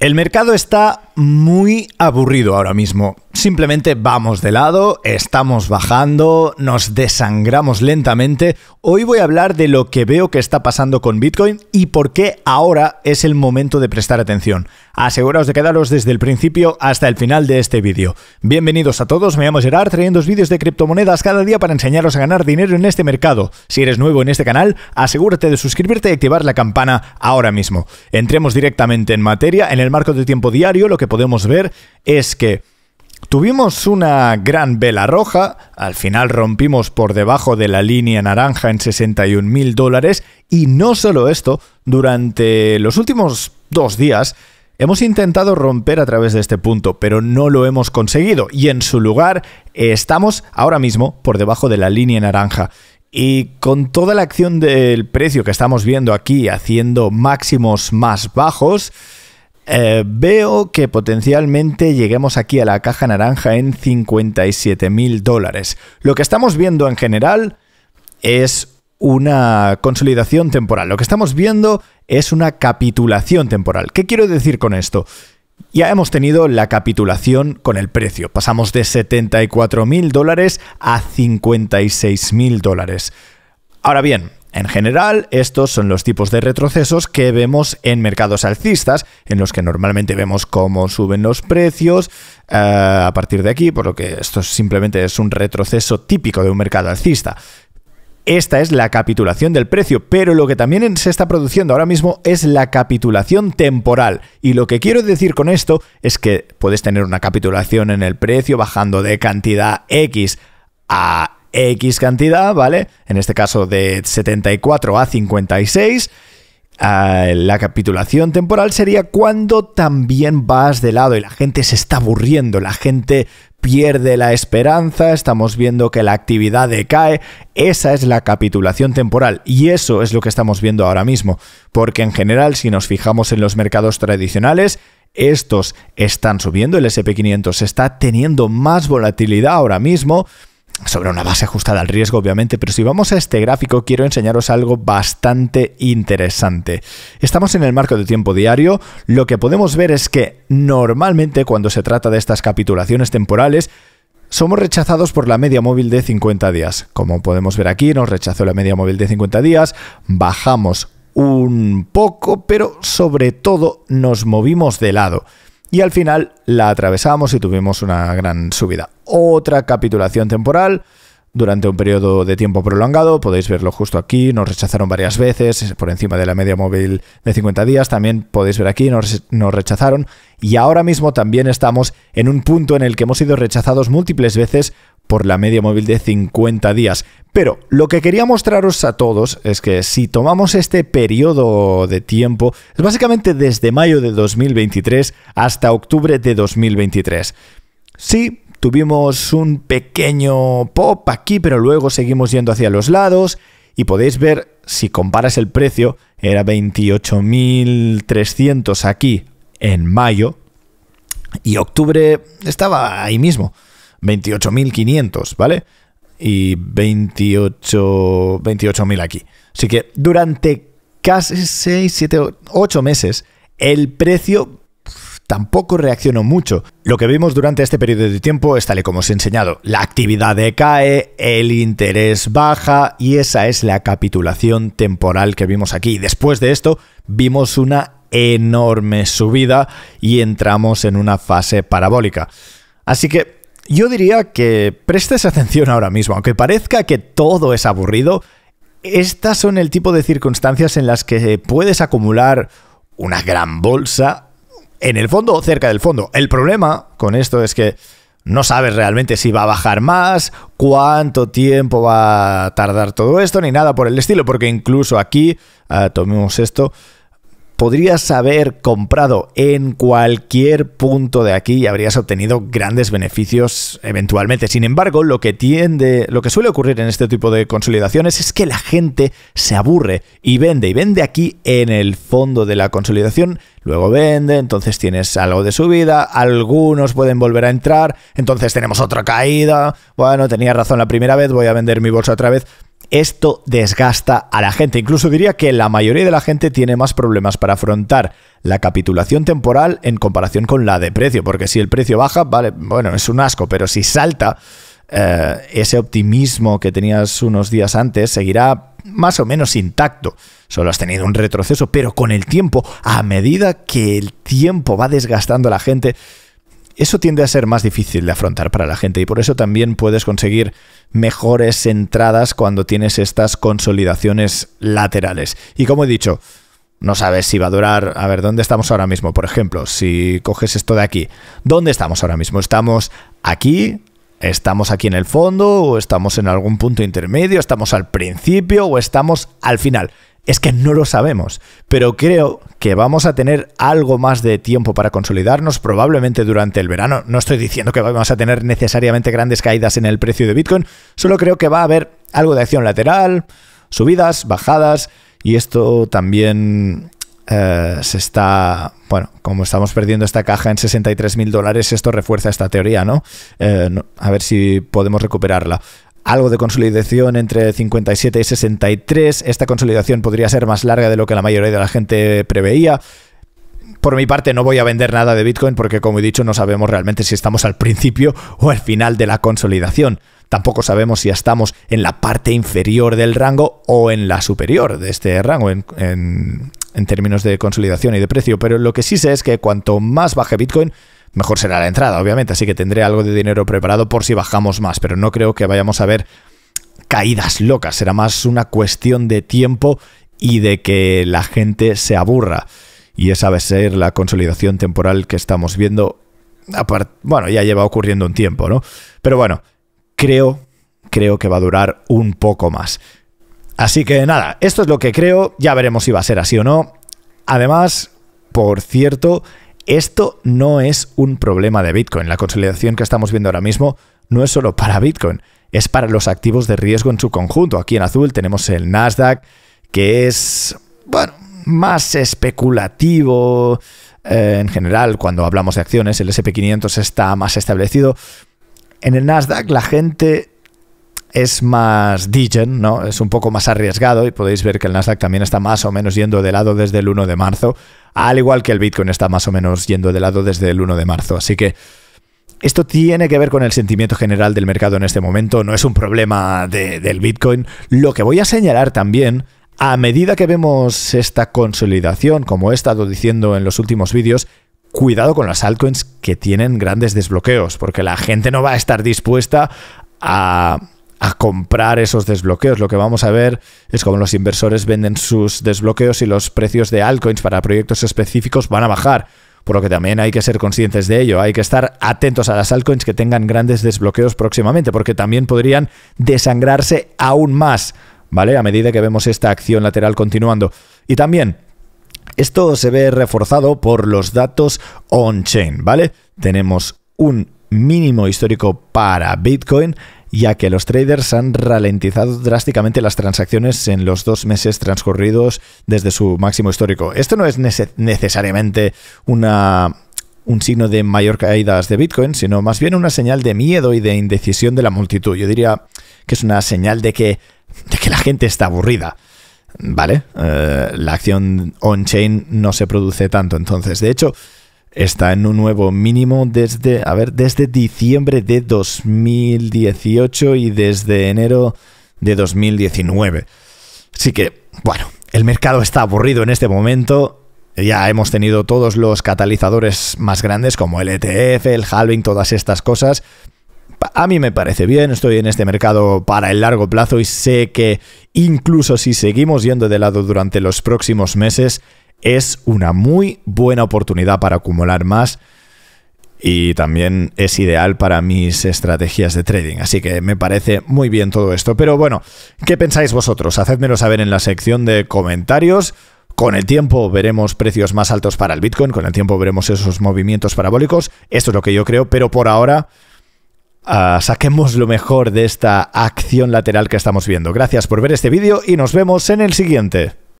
El mercado está muy aburrido ahora mismo. Simplemente vamos de lado, estamos bajando, nos desangramos lentamente. Hoy voy a hablar de lo que veo que está pasando con Bitcoin y por qué ahora es el momento de prestar atención. Aseguraos de quedaros desde el principio hasta el final de este vídeo. Bienvenidos a todos, me llamo Gerard, trayendo vídeos de criptomonedas cada día para enseñaros a ganar dinero en este mercado. Si eres nuevo en este canal, asegúrate de suscribirte y activar la campana ahora mismo. Entremos directamente en materia. En el marco de tiempo diario, lo que podemos ver es que Tuvimos una gran vela roja, al final rompimos por debajo de la línea naranja en 61 mil dólares y no solo esto, durante los últimos dos días hemos intentado romper a través de este punto, pero no lo hemos conseguido y en su lugar estamos ahora mismo por debajo de la línea naranja. Y con toda la acción del precio que estamos viendo aquí haciendo máximos más bajos, eh, veo que potencialmente lleguemos aquí a la caja naranja en 57 mil dólares. Lo que estamos viendo en general es una consolidación temporal. Lo que estamos viendo es una capitulación temporal. ¿Qué quiero decir con esto? Ya hemos tenido la capitulación con el precio. Pasamos de 74 mil dólares a 56 mil dólares. Ahora bien, en general, estos son los tipos de retrocesos que vemos en mercados alcistas, en los que normalmente vemos cómo suben los precios eh, a partir de aquí, por lo que esto simplemente es un retroceso típico de un mercado alcista. Esta es la capitulación del precio, pero lo que también se está produciendo ahora mismo es la capitulación temporal. Y lo que quiero decir con esto es que puedes tener una capitulación en el precio bajando de cantidad X a X cantidad, ¿vale? En este caso de 74 a 56. Ah, la capitulación temporal sería cuando también vas de lado y la gente se está aburriendo, la gente pierde la esperanza, estamos viendo que la actividad decae, esa es la capitulación temporal y eso es lo que estamos viendo ahora mismo, porque en general si nos fijamos en los mercados tradicionales, estos están subiendo, el SP500 está teniendo más volatilidad ahora mismo, sobre una base ajustada al riesgo, obviamente, pero si vamos a este gráfico quiero enseñaros algo bastante interesante. Estamos en el marco de tiempo diario, lo que podemos ver es que normalmente cuando se trata de estas capitulaciones temporales, somos rechazados por la media móvil de 50 días. Como podemos ver aquí, nos rechazó la media móvil de 50 días, bajamos un poco, pero sobre todo nos movimos de lado y al final la atravesamos y tuvimos una gran subida. Otra capitulación temporal durante un periodo de tiempo prolongado, podéis verlo justo aquí, nos rechazaron varias veces, por encima de la media móvil de 50 días, también podéis ver aquí, nos, nos rechazaron y ahora mismo también estamos en un punto en el que hemos sido rechazados múltiples veces por la media móvil de 50 días. Pero lo que quería mostraros a todos es que si tomamos este periodo de tiempo, es básicamente desde mayo de 2023 hasta octubre de 2023. Sí, tuvimos un pequeño pop aquí, pero luego seguimos yendo hacia los lados y podéis ver, si comparas el precio, era 28.300 aquí en mayo y octubre estaba ahí mismo, 28.500, ¿vale? y 28.000 aquí. Así que durante casi 6, 7, 8 meses, el precio tampoco reaccionó mucho. Lo que vimos durante este periodo de tiempo es tal y como os he enseñado. La actividad decae, el interés baja y esa es la capitulación temporal que vimos aquí. Después de esto vimos una enorme subida y entramos en una fase parabólica. Así que yo diría que prestes atención ahora mismo, aunque parezca que todo es aburrido, estas son el tipo de circunstancias en las que puedes acumular una gran bolsa en el fondo o cerca del fondo. El problema con esto es que no sabes realmente si va a bajar más, cuánto tiempo va a tardar todo esto, ni nada por el estilo, porque incluso aquí, ah, tomemos esto, podrías haber comprado en cualquier punto de aquí y habrías obtenido grandes beneficios eventualmente. Sin embargo, lo que tiende, lo que suele ocurrir en este tipo de consolidaciones es que la gente se aburre y vende y vende aquí en el fondo de la consolidación, luego vende, entonces tienes algo de subida, algunos pueden volver a entrar, entonces tenemos otra caída. Bueno, tenía razón la primera vez, voy a vender mi bolsa otra vez. Esto desgasta a la gente. Incluso diría que la mayoría de la gente tiene más problemas para afrontar la capitulación temporal en comparación con la de precio, porque si el precio baja, vale, bueno, es un asco, pero si salta, eh, ese optimismo que tenías unos días antes seguirá más o menos intacto. Solo has tenido un retroceso, pero con el tiempo, a medida que el tiempo va desgastando a la gente, eso tiende a ser más difícil de afrontar para la gente y por eso también puedes conseguir mejores entradas cuando tienes estas consolidaciones laterales. Y como he dicho, no sabes si va a durar, a ver, ¿dónde estamos ahora mismo? Por ejemplo, si coges esto de aquí, ¿dónde estamos ahora mismo? ¿Estamos aquí? ¿Estamos aquí en el fondo? ¿O estamos en algún punto intermedio? ¿Estamos al principio? ¿O estamos al final? es que no lo sabemos, pero creo que vamos a tener algo más de tiempo para consolidarnos probablemente durante el verano. No estoy diciendo que vamos a tener necesariamente grandes caídas en el precio de Bitcoin, solo creo que va a haber algo de acción lateral, subidas, bajadas, y esto también eh, se está, bueno, como estamos perdiendo esta caja en 63 mil dólares, esto refuerza esta teoría, ¿no? Eh, a ver si podemos recuperarla algo de consolidación entre 57 y 63. Esta consolidación podría ser más larga de lo que la mayoría de la gente preveía. Por mi parte no voy a vender nada de Bitcoin porque como he dicho no sabemos realmente si estamos al principio o al final de la consolidación. Tampoco sabemos si estamos en la parte inferior del rango o en la superior de este rango en, términos de consolidación y de precio. Pero lo que sí sé es que cuanto más baje Bitcoin, mejor será la entrada, obviamente. Así que tendré algo de dinero preparado por si bajamos más, pero no creo que vayamos a ver caídas locas. Será más una cuestión de tiempo y de que la gente se aburra. Y esa va a ser la consolidación temporal que estamos viendo. Bueno, ya lleva ocurriendo un tiempo, ¿no? Pero bueno, creo, creo que va a durar un poco más. Así que nada, esto es lo que creo. Ya veremos si va a ser así o no. Además, por cierto, esto no es un problema de Bitcoin. La consolidación que estamos viendo ahora mismo no es solo para Bitcoin, es para los activos de riesgo en su conjunto. Aquí en azul tenemos el Nasdaq, que es, bueno, más especulativo. Eh, en general, cuando hablamos de acciones, el SP500 está más establecido. En el Nasdaq la gente es más digen, ¿no? es un poco más arriesgado y podéis ver que el Nasdaq también está más o menos yendo de lado desde el 1 de marzo, al igual que el Bitcoin está más o menos yendo de lado desde el 1 de marzo. Así que esto tiene que ver con el sentimiento general del mercado en este momento, no es un problema del Bitcoin. Lo que voy a señalar también, a medida que vemos esta consolidación, como he estado diciendo en los últimos vídeos, cuidado con las altcoins que tienen grandes desbloqueos, porque la gente no va a estar dispuesta a a comprar esos desbloqueos. Lo que vamos a ver es cómo los inversores venden sus desbloqueos y los precios de altcoins para proyectos específicos van a bajar. Por lo que también hay que ser conscientes de ello. Hay que estar atentos a las altcoins que tengan grandes desbloqueos próximamente, porque también podrían desangrarse aún más, ¿vale? A medida que vemos esta acción lateral continuando. Y también esto se ve reforzado por los datos on-chain, ¿vale? Tenemos un mínimo histórico para Bitcoin ya que los traders han ralentizado drásticamente las transacciones en los dos meses transcurridos desde su máximo histórico. Esto no es necesariamente una un signo de mayor caídas de Bitcoin, sino más bien una señal de miedo y de indecisión de la multitud. Yo diría que es una señal de que, de que la gente está aburrida. ¿Vale? Eh, la acción on-chain no se produce tanto. Entonces, de hecho, está en un nuevo mínimo desde, a ver, desde diciembre de 2018 y desde enero de 2019. Así que, bueno, el mercado está aburrido en este momento. Ya hemos tenido todos los catalizadores más grandes como el ETF, el halving, todas estas cosas. A mí me parece bien, estoy en este mercado para el largo plazo y sé que incluso si seguimos yendo de lado durante los próximos meses, es una muy buena oportunidad para acumular más y también es ideal para mis estrategias de trading. Así que me parece muy bien todo esto. Pero bueno, ¿qué pensáis vosotros? Hacedmelo saber en la sección de comentarios. Con el tiempo veremos precios más altos para el Bitcoin, con el tiempo veremos esos movimientos parabólicos. Esto es lo que yo creo, pero por ahora ah, saquemos lo mejor de esta acción lateral que estamos viendo. Gracias por ver este vídeo y nos vemos en el siguiente.